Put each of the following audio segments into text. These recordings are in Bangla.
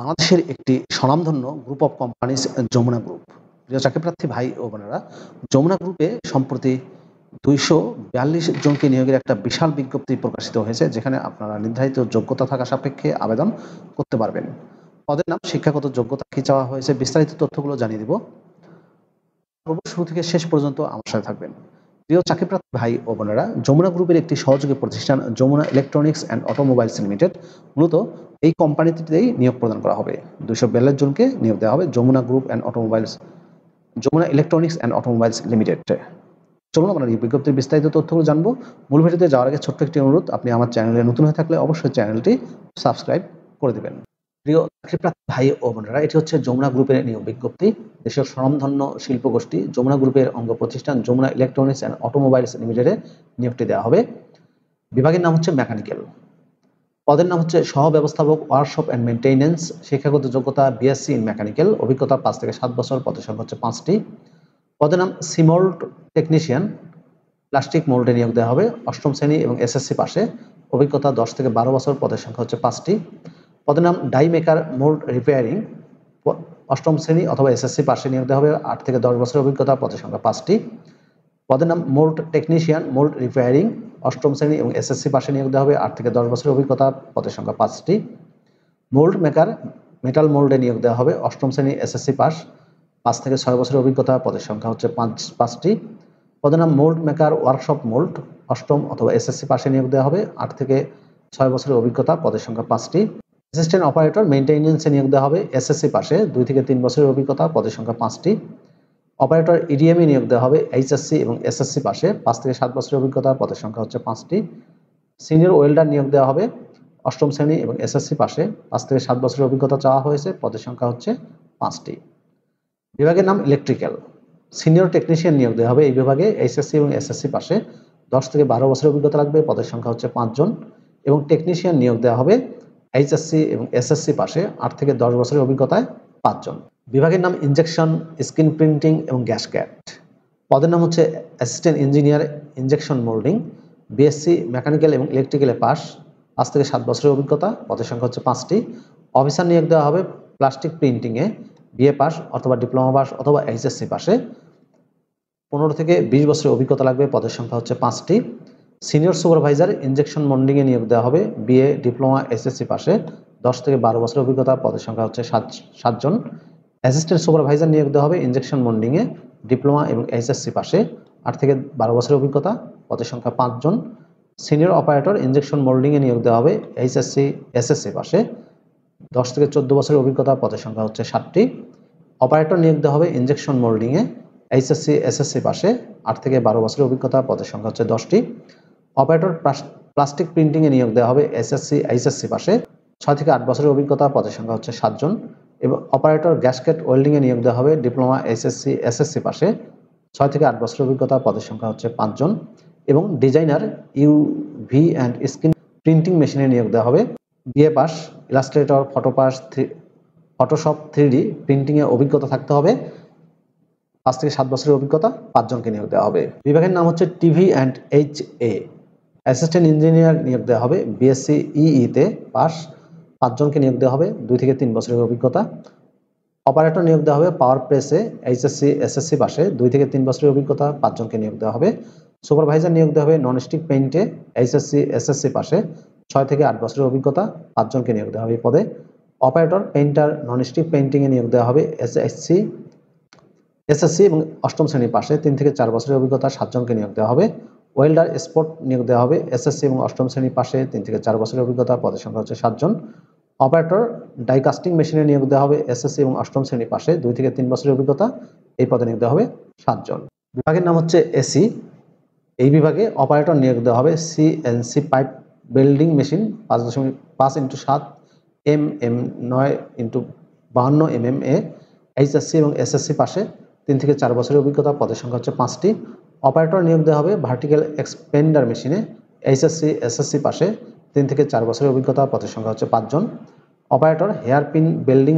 বাংলাদেশের একটি স্বনামধন্য group of companies Jamuna group প্রিয় চাকরি প্রার্থী ভাই ও বোনেরা যমুনা গ্রুপে সম্প্রতি দুইশো বিয়াল্লিশ জনকে নিয়োগের একটা বিশাল বিজ্ঞপ্তি প্রকাশিত হয়েছে যেখানে আপনারা নির্ধারিত যোগ্যতা থাকা সাপেক্ষে আবেদন করতে পারবেন পদের নাম শিক্ষাগত যোগ্যতা কী চাওয়া হয়েছে বিস্তারিত তথ্যগুলো জানিয়ে দিব শুরু থেকে শেষ পর্যন্ত আমার সাথে থাকবেন প্রিয় চাকরিপ্রার্থী ভাই ও বোনেরা যমুনা গ্রুপের একটি সহযোগী প্রতিষ্ঠান Jamuna electronics and automobiles limited মূলত এই কোম্পানিটিতেই নিয়োগ প্রদান করা হবে দুশো বিয়াল্লিশ জনকে নিয়োগ দেওয়া হবে Jamuna group and automobiles Jamuna electronics and automobiles limited চলুন আপনার এই বিজ্ঞপ্তির বিস্তারিত তথ্যগুলো জানবো মূল ভিডিওতে যাওয়ার আগে ছোট্ট একটি অনুরোধ আপনি আমার চ্যানেলে নতুন হয়ে থাকলে অবশ্যই চ্যানেলটি সাবস্ক্রাইব করে দেবেন ভাই ও বোনেরা এটি হচ্ছে যমুনা গ্রুপের নিয়োগ বিজ্ঞপ্তি দেশের স্বনামধন্য গোষ্ঠী যমুনা গ্রুপের অঙ্গ প্রতিষ্ঠান যমুনা ইলেকট্রনিক্স অ্যান্ড অটোমোবাইলস লিমিটেডে নিয়োগটি দেওয়া হবে বিভাগের নাম হচ্ছে মেকানিক্যাল পদের নাম হচ্ছে সহ ব্যবস্থাপক ওয়ার্কশপ অ্যান্ড মেনটেনেন্স শিক্ষাগত যোগ্যতা বিএসসি ইন মেকানিক্যাল অভিজ্ঞতা পাঁচ থেকে সাত বছর পদের সংখ্যা হচ্ছে পাঁচটি পদের নাম সিমোল্ড টেকনিশিয়ান প্লাস্টিক মোল্ডে নিয়োগ দেওয়া হবে অষ্টম শ্রেণী এবং এসএসসি পাশে অভিজ্ঞতা দশ থেকে বারো বছর পদের সংখ্যা হচ্ছে পাঁচটি পদের নাম ডাই মেকার মোল্ড রিপেয়ারিং অষ্টম শ্রেণী অথবা এসএসসি পাশে নিয়োগ দেওয়া হবে আট থেকে দশ বছরের অভিজ্ঞতা পদের সংখ্যা পাঁচটি পদের নাম মোল্ড টেকনিশিয়ান মোল্ড রিপেয়ারিং অষ্টম শ্রেণী এবং এসএসসি পাশে নিয়োগ দেওয়া হবে আট থেকে দশ বছরের অভিজ্ঞতা পদের সংখ্যা পাঁচটি মোল্ড মেকার মেটাল মোল্ডে নিয়োগ দেওয়া হবে অষ্টম শ্রেণী এসএসসি পাস পাঁচ থেকে ছয় বছরের অভিজ্ঞতা পদের সংখ্যা হচ্ছে পাঁচ পাঁচটি পদের নাম মোল্ড মেকার ওয়ার্কশপ মোল্ড অষ্টম অথবা এসএসসি পাশে নিয়োগ দেওয়া হবে আট থেকে ছয় বছরের অভিজ্ঞতা পদের সংখ্যা পাঁচটি অ্যাসিস্ট্যান্ট অপারেটর মেনটেনেন্সে নিয়োগ দেওয়া হবে এসএসসি পাশে দুই থেকে তিন বছরের অভিজ্ঞতা পদের সংখ্যা পাঁচটি অপারেটর ইডিএমই e নিয়োগ দেওয়া হবে এইচএসসি এবং এসএসসি পাশে পাঁচ থেকে সাত বছরের অভিজ্ঞতা পদের সংখ্যা হচ্ছে পাঁচটি সিনিয়র ওয়েল্ডার নিয়োগ দেওয়া হবে অষ্টম শ্রেণী এবং এসএসসি পাশে পাঁচ থেকে সাত বছরের অভিজ্ঞতা চাওয়া হয়েছে পদের সংখ্যা হচ্ছে পাঁচটি বিভাগের নাম ইলেকট্রিক্যাল সিনিয়র টেকনিশিয়ান নিয়োগ দেওয়া হবে এই বিভাগে এইচএসসি এবং এসএসসি পাশে দশ থেকে বারো বছরের অভিজ্ঞতা লাগবে পদের সংখ্যা হচ্ছে পাঁচজন এবং টেকনিশিয়ান নিয়োগ দেওয়া হবে এইচএসসি এবং এসএসসি পাশে আট থেকে দশ বছরের অভিজ্ঞতায় পাঁচজন বিভাগের নাম ইঞ্জেকশন স্কিন প্রিন্টিং এবং গ্যাস ক্যাট পদের নাম হচ্ছে assistant engineer injection moulding BSc mechanical এবং ইলেকট্রিক্যালে পাস পাঁচ থেকে সাত বছরের অভিজ্ঞতা পদের সংখ্যা হচ্ছে পাঁচটি অফিসার নিয়োগ দেওয়া হবে প্লাস্টিক প্রিন্টিংয়ে বিএ পাস অথবা ডিপ্লোমা পাস অথবা এইচএসসি পাশে পনেরো থেকে বিশ বছরের অভিজ্ঞতা লাগবে পদের সংখ্যা হচ্ছে পাঁচটি সিনিয়র সুপারভাইজার ইঞ্জেকশন মন্ডিংয়ে নিয়োগ দেওয়া হবে বিএ ডিপ্লোমা এসএসসি পাশে দশ থেকে বারো বছরের অভিজ্ঞতা পদের সংখ্যা হচ্ছে সাত সাতজন অ্যাসিস্ট্যান্ট সুপারভাইজার নিয়োগ দেওয়া হবে ইঞ্জেকশন মন্ডিংয়ে ডিপ্লোমা এবং এসএসসি পাশে আট থেকে বারো বছরের অভিজ্ঞতা পদের সংখ্যা পাঁচজন সিনিয়র অপারেটর ইঞ্জেকশন মোল্ডিংয়ে নিয়োগ দেওয়া হবে এইচএসসি এসএসসি পাশে দশ থেকে চোদ্দো বছরের অভিজ্ঞতা পদের সংখ্যা হচ্ছে সাতটি অপারেটর নিয়োগ দেওয়া হবে ইঞ্জেকশন মোল্ডিংয়ে এইচএসসি এসএসসি পাশে আট থেকে বারো বছরের অভিজ্ঞতা পদের সংখ্যা হচ্ছে দশটি অপারেটর প্লাস্টিক প্রিন্টিংয়ে নিয়োগ দেওয়া হবে এসএসসি আইএসএসসি পাশে ছয় থেকে আট বছরের অভিজ্ঞতা পদের সংখ্যা হচ্ছে সাতজন এবং অপারেটর গ্যাসকেট ওয়েল্ডিংয়ে নিয়োগ দেওয়া হবে ডিপ্লোমা এসএসসি এসএসসি পাশে ছয় থেকে আট বছরের অভিজ্ঞতা পদের সংখ্যা হচ্ছে পাঁচজন এবং designer UV and screen printing মেশিনে নিয়োগ দেওয়া হবে BA pass illustrator photo pass three Photoshop three D প্রিন্টিংয়ে অভিজ্ঞতা থাকতে হবে পাঁচ থেকে সাত বছরের অভিজ্ঞতা পাঁচজনকে নিয়োগ দেওয়া হবে বিভাগের নাম হচ্ছে TV and H A assistant engineer নিয়োগ দেওয়া হবে বিএসসি ইইতে e e পাস পাঁচজনকে নিয়োগ দেওয়া হবে দুই থেকে তিন বছরের অভিজ্ঞতা অপারেটর নিয়োগ দেওয়া হবে পাওয়ার প্রেসে এইচএসসি এসএসসি পাশে দুই থেকে তিন বছরের অভিজ্ঞতা পাঁচজনকে নিয়োগ দেওয়া হবে সুপারভাইজার নিয়োগ দেওয়া হবে ননস্টিক পেইন্টে এইচএসসি এসএসসি পাশে ছয় থেকে আট বছরের অভিজ্ঞতা পাঁচজনকে নিয়োগ দেওয়া হবে এই পদে অপারেটর পেইন্টার ননস্টিক পেইন্টিংয়ে নিয়োগ দেওয়া হবে এসএসসি এসএসসি এবং অষ্টম শ্রেণীর পাশে তিন থেকে চার বছরের অভিজ্ঞতা সাতজনকে নিয়োগ দেওয়া হবে ওয়েল্ডার স্পোর্ট নিয়োগ দেওয়া হবে এসএসসি এবং অষ্টম শ্রেণীর পাশে তিন থেকে চার বছরের অভিজ্ঞতা পদের সংখ্যা হচ্ছে সাতজন অপারেটর ডাইকাস্টিং মেশিনে নিয়োগ দেওয়া হবে এসএসসি এবং অষ্টম শ্রেণীর পাশে দুই থেকে তিন বছরের অভিজ্ঞতা এই পদে নিয়োগ দেওয়া হবে সাতজন বিভাগের নাম হচ্ছে এসি এই বিভাগে অপারেটর নিয়োগ দেওয়া হবে সিএনসি পাইপ বিল্ডিং মেশিন পাঁচ দশমিক পাঁচ ইন্টু সাত এম এম নয় ইন্টু বাহান্ন এম এম এ এইচএসসি এবং এসএসসি পাশে তিন থেকে চার বছরের অভিজ্ঞতা পদের সংখ্যা হচ্ছে পাঁচটি অপারেটর নিয়োগ দেওয়া হবে ভার্টিক্যাল এক্সপেন্ডার মেশিনে এইচএসসি এসএসসি পাশে তিন থেকে চার বছরের অভিজ্ঞতা পদের সংখ্যা হচ্ছে পাঁচজন অপারেটর হেয়ারপিন বেল্ডিং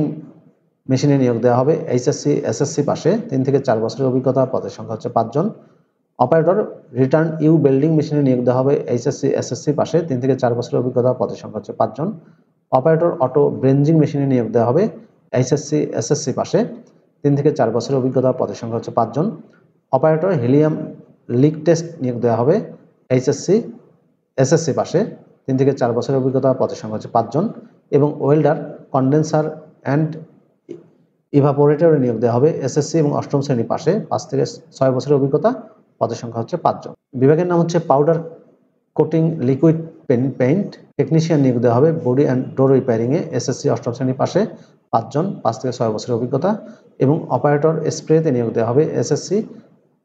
মেশিনে নিয়োগ দেওয়া হবে এইচএসসি এসএসসি পাশে তিন থেকে চার বছরের অভিজ্ঞতা পদের সংখ্যা হচ্ছে পাঁচজন অপারেটর রিটার্ন ইউ বেল্ডিং মেশিনে নিয়োগ দেওয়া হবে এইচএসসি এসএসসি পাশে তিন থেকে চার বছরের অভিজ্ঞতা পদের সংখ্যা হচ্ছে পাঁচজন অপারেটর অটো ব্রেঞ্জিং মেশিনে নিয়োগ দেওয়া হবে এইচএসসি এসএসসি পাশে তিন থেকে চার বছরের অভিজ্ঞতা পদের সংখ্যা হচ্ছে পাঁচজন অপারেটর হিলিয়াম লিক টেস্ট নিয়োগ দেওয়া হবে এইচএসসি এসএসসি পাশে তিন থেকে চার বছরের অভিজ্ঞতা পদের সংখ্যা হচ্ছে পাঁচজন এবং ওয়েল্ডার কনডেন্সার অ্যান্ড ইভাপোরেটর নিয়োগ দেওয়া হবে এসএসসি এবং অষ্টম শ্রেণী পাশে পাঁচ থেকে ছয় বছরের অভিজ্ঞতা পদের সংখ্যা হচ্ছে পাঁচজন বিভাগের নাম হচ্ছে powder coating liquid paint paint technician নিয়োগ দেওয়া হবে বডি অ্যান্ড ডোর রিপেয়ারিংয়ে এসএসসি অষ্টম শ্রেণী পাশে পাঁচজন পাঁচ থেকে ছয় বছরের অভিজ্ঞতা এবং অপারেটর স্প্রেতে নিয়োগ দেওয়া হবে এসএসসি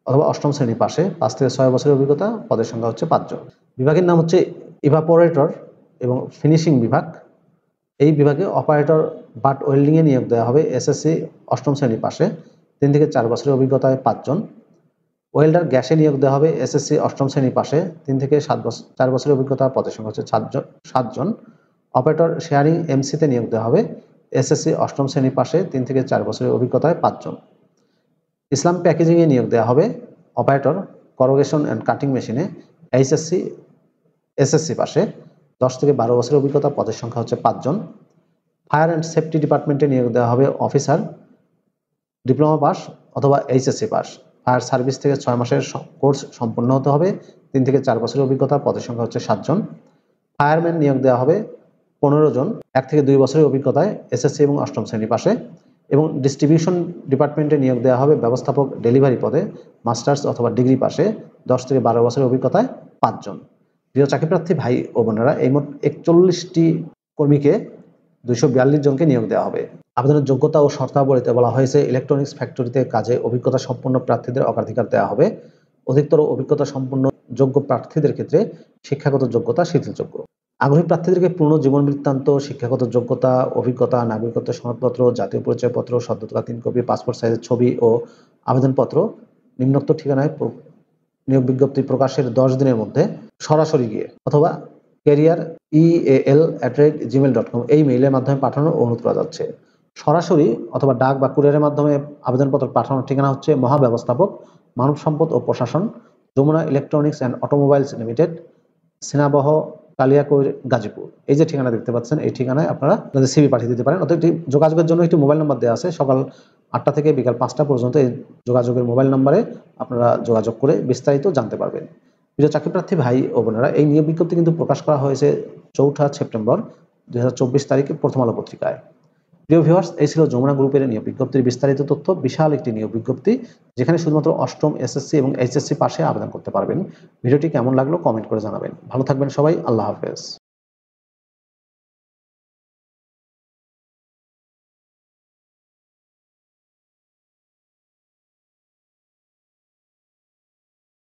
অথবা অষ্টম শ্রেণী পাশে পাঁচ থেকে ছয় বছরের অভিজ্ঞতা পদের সংখ্যা হচ্ছে পাঁচজন বিভাগের নাম হচ্ছে ইভাপোরেটর এবং ফিনিশিং বিভাগ এই বিভাগে অপারেটর বাট ওয়েল্ডিংয়ে নিয়োগ দেওয়া হবে এসএসসি অষ্টম শ্রেণী পাশে তিন থেকে চার বছরের অভিজ্ঞতায় পাঁচজন ওয়েল্ডার গ্যাসে নিয়োগ দেওয়া হবে এসএসসি অষ্টম শ্রেণী পাশে তিন থেকে সাত বছর চার বছরের অভিজ্ঞতা পদের সংখ্যা হচ্ছে সাতজন সাতজন অপারেটর শেয়ারিং এমসিতে নিয়োগ দেওয়া হবে এসএসসি অষ্টম শ্রেণী পাশে তিন থেকে চার বছরের অভিজ্ঞতায় পাঁচজন ইসলাম প্যাকেজিংয়ে নিয়োগ দেওয়া হবে অপারেটর করোগেশন অ্যান্ড কাটিং মেশিনে এইচএসসি এসএসসি পাশে দশ থেকে বারো বছরের অভিজ্ঞতা পদের সংখ্যা হচ্ছে পাঁচজন ফায়ার অ্যান্ড সেফটি ডিপার্টমেন্টে নিয়োগ দেওয়া হবে অফিসার ডিপ্লোমা পাস অথবা এইচএসসি পাস ফায়ার সার্ভিস থেকে ছয় মাসের কোর্স সম্পূর্ণ হতে হবে তিন থেকে চার বছরের অভিজ্ঞতা পদের সংখ্যা হচ্ছে সাতজন ফায়ারম্যান নিয়োগ দেওয়া হবে পনেরো জন এক থেকে দুই বছরের অভিজ্ঞতায় এসএসসি এবং অষ্টম শ্রেণী পাশে এবং ডিস্ট্রিবিউশন ডিপার্টমেন্টে নিয়োগ দেওয়া হবে ব্যবস্থাপক ডেলিভারি পদে মাস্টার্স অথবা ডিগ্রি পাশে দশ থেকে বারো বছরের অভিজ্ঞতায় পাঁচজন প্রিয় চাকরিপ্রার্থী ভাই ও বোনেরা এই মোট একচল্লিশটি কর্মীকে দুইশো বিয়াল্লিশ জনকে নিয়োগ দেওয়া হবে আবেদনের যোগ্যতা ও শর্তাবলীতে বলা হয়েছে ইলেকট্রনিক্স ফ্যাক্টরিতে কাজে অভিজ্ঞতা সম্পন্ন প্রার্থীদের অগ্রাধিকার দেওয়া হবে অধিকতর অভিজ্ঞতা সম্পন্ন যোগ্য প্রার্থীদের ক্ষেত্রে শিক্ষাগত যোগ্যতা শিথিলযোগ্য আগ্রহী প্রার্থীদেরকে পূর্ণ জীবন বৃত্তান্ত শিক্ষাগত যোগ্যতা অভিজ্ঞতা নাগরিকত্ব সনদপত্র জাতীয় পরিচয়পত্র সদ্যতা তিন কপি পাসপোর্ট সাইজের ছবি ও আবেদনপত্র নিম্নোক্ত ঠিকানায় নিয়োগ বিজ্ঞপ্তি প্রকাশের দশ দিনের মধ্যে সরাসরি গিয়ে অথবা career EL at rate Gmail dot com এই মেইলের মাধ্যমে পাঠানোর অনুরোধ করা যাচ্ছে সরাসরি অথবা ডাক বা কুরিয়ারের মাধ্যমে আবেদনপত্র পাঠানোর ঠিকানা হচ্ছে মহাব্যবস্থাপক মানব সম্পদ ও প্রশাসন Jamuna electronics and automobiles limited Sinabaha Kaliakair Gazipur এই যে ঠিকানা দেখতে পাচ্ছেন এই ঠিকানায় আপনারা আপনাদের সিবি পাঠিয়ে দিতে পারেন অর্থাৎ যোগাযোগের জন্য একটি মোবাইল নাম্বার দেওয়া আছে সকাল আটটা থেকে বিকাল পাঁচটা পর্যন্ত এই যোগাযোগের মোবাইল নাম্বারে আপনারা যোগাযোগ করে বিস্তারিত জানতে পারবেন প্রিয় চাকরি প্রার্থী ভাই ও বোনেরা এই নিয়োগ বিজ্ঞপ্তি কিন্তু প্রকাশ করা হয়েছে চৌঠা সেপ্টেম্বর দু তারিখে প্রথম আলো পত্রিকায় প্রিয় ভিওয়ার্স এই ছিল যমুনা গ্রুপের নিয়োগ বিজ্ঞপ্তির বিস্তারিত তথ্য বিশাল একটি নিয়োগ বিজ্ঞপ্তি যেখানে শুধুমাত্র অষ্টম এসএসসি এবং এইচএসসি পাশে আবেদন করতে পারবেন ভিডিওটি কেমন লাগলো কমেন্ট করে জানাবেন ভালো থাকবেন সবাই আল্লাহ হাফেজ